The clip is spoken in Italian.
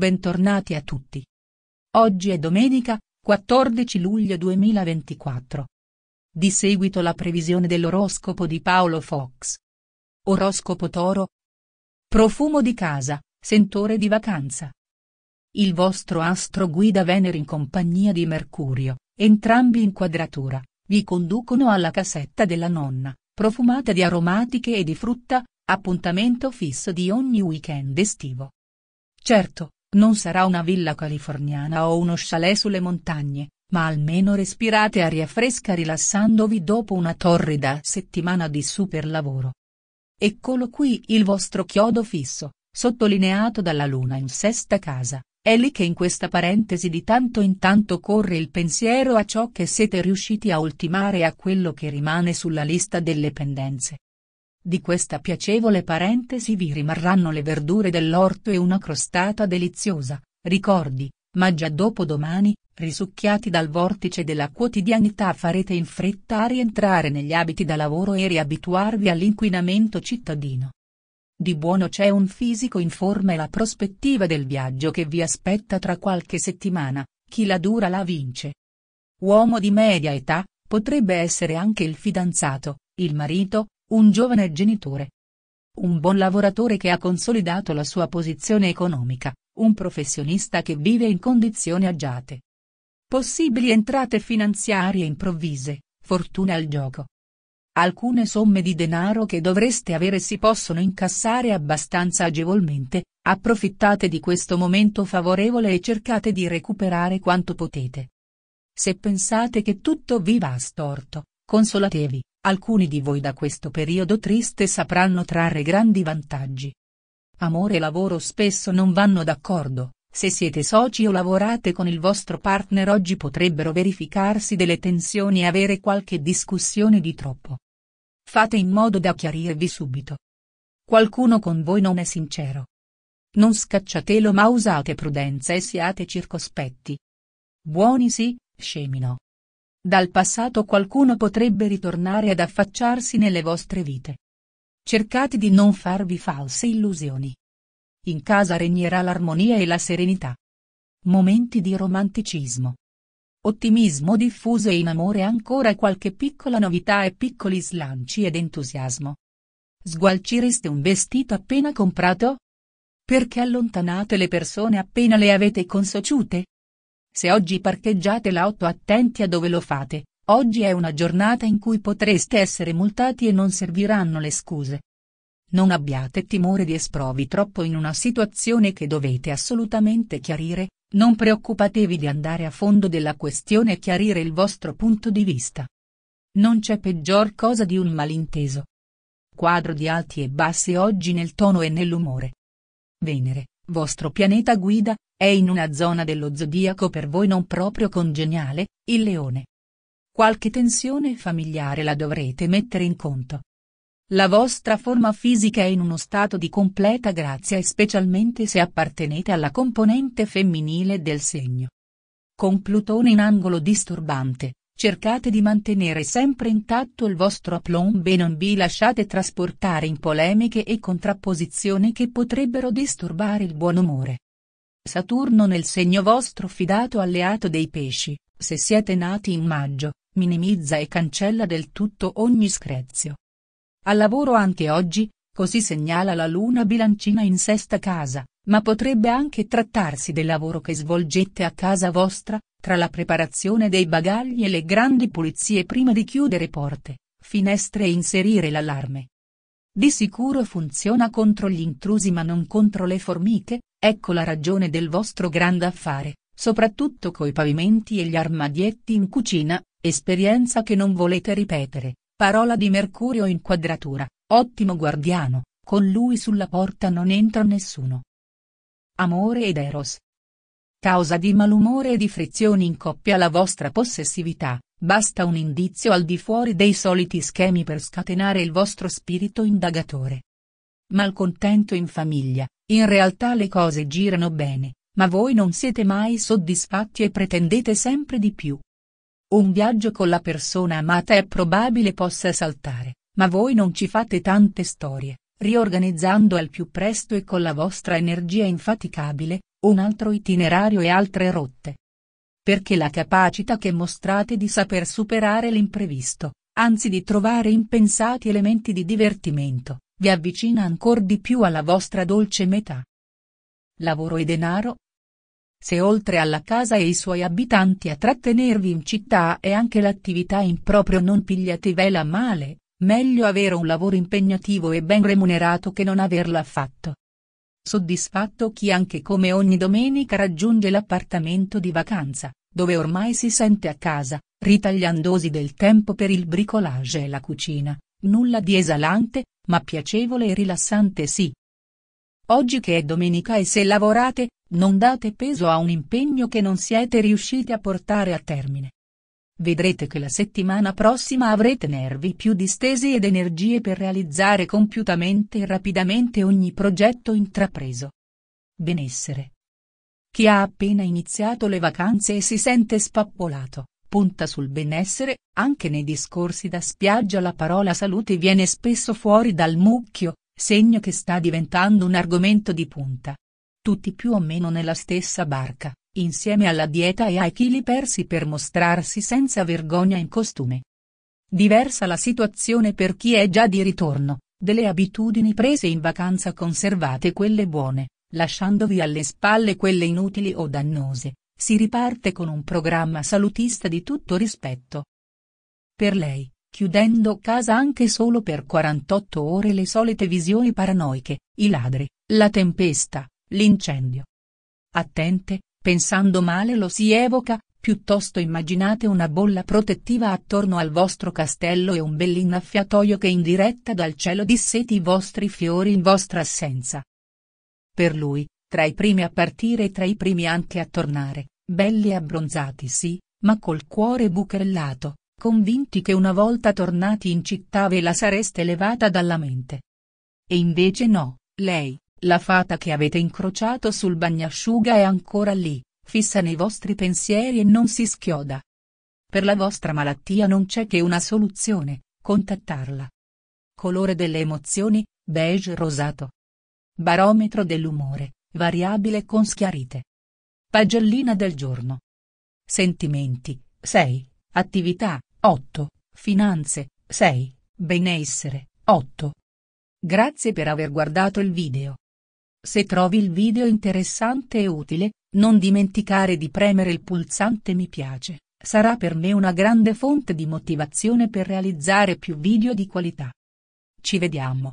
Bentornati a tutti. Oggi è domenica, 14 luglio 2024. Di seguito la previsione dell'oroscopo di Paolo Fox. Oroscopo Toro. Profumo di casa, sentore di vacanza. Il vostro astro guida Venere in compagnia di Mercurio, entrambi in quadratura, vi conducono alla casetta della nonna, profumata di aromatiche e di frutta, appuntamento fisso di ogni weekend estivo. Certo, non sarà una villa californiana o uno chalet sulle montagne, ma almeno respirate aria fresca rilassandovi dopo una torrida settimana di super lavoro. Eccolo qui il vostro chiodo fisso, sottolineato dalla luna in sesta casa, è lì che in questa parentesi di tanto in tanto corre il pensiero a ciò che siete riusciti a ultimare e a quello che rimane sulla lista delle pendenze. Di questa piacevole parentesi vi rimarranno le verdure dell'orto e una crostata deliziosa, ricordi, ma già dopo domani, risucchiati dal vortice della quotidianità farete in fretta a rientrare negli abiti da lavoro e riabituarvi all'inquinamento cittadino. Di buono c'è un fisico in forma e la prospettiva del viaggio che vi aspetta tra qualche settimana, chi la dura la vince. Uomo di media età, potrebbe essere anche il fidanzato, il marito, un giovane genitore. Un buon lavoratore che ha consolidato la sua posizione economica, un professionista che vive in condizioni agiate. Possibili entrate finanziarie improvvise, fortuna al gioco. Alcune somme di denaro che dovreste avere si possono incassare abbastanza agevolmente, approfittate di questo momento favorevole e cercate di recuperare quanto potete. Se pensate che tutto vi va storto, consolatevi. Alcuni di voi da questo periodo triste sapranno trarre grandi vantaggi. Amore e lavoro spesso non vanno d'accordo, se siete soci o lavorate con il vostro partner oggi potrebbero verificarsi delle tensioni e avere qualche discussione di troppo. Fate in modo da chiarirvi subito. Qualcuno con voi non è sincero. Non scacciatelo ma usate prudenza e siate circospetti. Buoni sì, scemi no. Dal passato qualcuno potrebbe ritornare ad affacciarsi nelle vostre vite. Cercate di non farvi false illusioni. In casa regnerà l'armonia e la serenità. Momenti di romanticismo. Ottimismo diffuso e in amore ancora qualche piccola novità e piccoli slanci ed entusiasmo. Sgualcireste un vestito appena comprato? Perché allontanate le persone appena le avete consociute? Se oggi parcheggiate la 8 attenti a dove lo fate, oggi è una giornata in cui potreste essere multati e non serviranno le scuse. Non abbiate timore di esprovi troppo in una situazione che dovete assolutamente chiarire, non preoccupatevi di andare a fondo della questione e chiarire il vostro punto di vista. Non c'è peggior cosa di un malinteso. Quadro di alti e bassi oggi nel tono e nell'umore. Venere, vostro pianeta guida, è in una zona dello zodiaco per voi non proprio congeniale, il leone. Qualche tensione familiare la dovrete mettere in conto. La vostra forma fisica è in uno stato di completa grazia specialmente se appartenete alla componente femminile del segno. Con Plutone in angolo disturbante, cercate di mantenere sempre intatto il vostro aplomb e non vi lasciate trasportare in polemiche e contrapposizioni che potrebbero disturbare il buon umore. Saturno nel segno vostro fidato alleato dei pesci, se siete nati in maggio, minimizza e cancella del tutto ogni screzio. Al lavoro anche oggi, così segnala la luna bilancina in sesta casa, ma potrebbe anche trattarsi del lavoro che svolgete a casa vostra, tra la preparazione dei bagagli e le grandi pulizie prima di chiudere porte, finestre e inserire l'allarme. Di sicuro funziona contro gli intrusi ma non contro le formiche, Ecco la ragione del vostro grande affare, soprattutto coi pavimenti e gli armadietti in cucina, esperienza che non volete ripetere, parola di Mercurio in quadratura, ottimo guardiano, con lui sulla porta non entra nessuno. Amore ed Eros. Causa di malumore e di frizioni in coppia la vostra possessività, basta un indizio al di fuori dei soliti schemi per scatenare il vostro spirito indagatore. Malcontento in famiglia, in realtà le cose girano bene, ma voi non siete mai soddisfatti e pretendete sempre di più. Un viaggio con la persona amata è probabile possa saltare, ma voi non ci fate tante storie, riorganizzando al più presto e con la vostra energia infaticabile, un altro itinerario e altre rotte. Perché la capacità che mostrate di saper superare l'imprevisto, anzi di trovare impensati elementi di divertimento, vi avvicina ancor di più alla vostra dolce metà. Lavoro e denaro? Se oltre alla casa e i suoi abitanti a trattenervi in città è anche l'attività in proprio non pigliatevela male, meglio avere un lavoro impegnativo e ben remunerato che non averlo affatto. Soddisfatto chi anche come ogni domenica raggiunge l'appartamento di vacanza, dove ormai si sente a casa, ritagliandosi del tempo per il bricolage e la cucina, Nulla di esalante, ma piacevole e rilassante sì. Oggi che è domenica e se lavorate, non date peso a un impegno che non siete riusciti a portare a termine. Vedrete che la settimana prossima avrete nervi più distesi ed energie per realizzare compiutamente e rapidamente ogni progetto intrapreso. Benessere. Chi ha appena iniziato le vacanze e si sente spappolato, punta sul benessere, anche nei discorsi da spiaggia la parola salute viene spesso fuori dal mucchio, segno che sta diventando un argomento di punta. Tutti più o meno nella stessa barca, insieme alla dieta e ai chili persi per mostrarsi senza vergogna in costume. Diversa la situazione per chi è già di ritorno, delle abitudini prese in vacanza conservate quelle buone, lasciandovi alle spalle quelle inutili o dannose, si riparte con un programma salutista di tutto rispetto. Per lei, chiudendo casa anche solo per 48 ore le solite visioni paranoiche, i ladri, la tempesta, l'incendio. Attente, pensando male lo si evoca, piuttosto immaginate una bolla protettiva attorno al vostro castello e un bell'innaffiatoio che in diretta dal cielo disseti i vostri fiori in vostra assenza. Per lui, tra i primi a partire e tra i primi anche a tornare, belli e abbronzati sì, ma col cuore bucherellato, convinti che una volta tornati in città ve la sareste levata dalla mente. E invece no, lei, la fata che avete incrociato sul bagnasciuga è ancora lì, fissa nei vostri pensieri e non si schioda. Per la vostra malattia non c'è che una soluzione, contattarla. Colore delle emozioni, beige rosato. Barometro dell'umore, Variabile con schiarite. Pagellina del giorno. Sentimenti, 6. Attività, 8. Finanze, 6. Benessere, 8. Grazie per aver guardato il video. Se trovi il video interessante e utile, non dimenticare di premere il pulsante mi piace, sarà per me una grande fonte di motivazione per realizzare più video di qualità. Ci vediamo.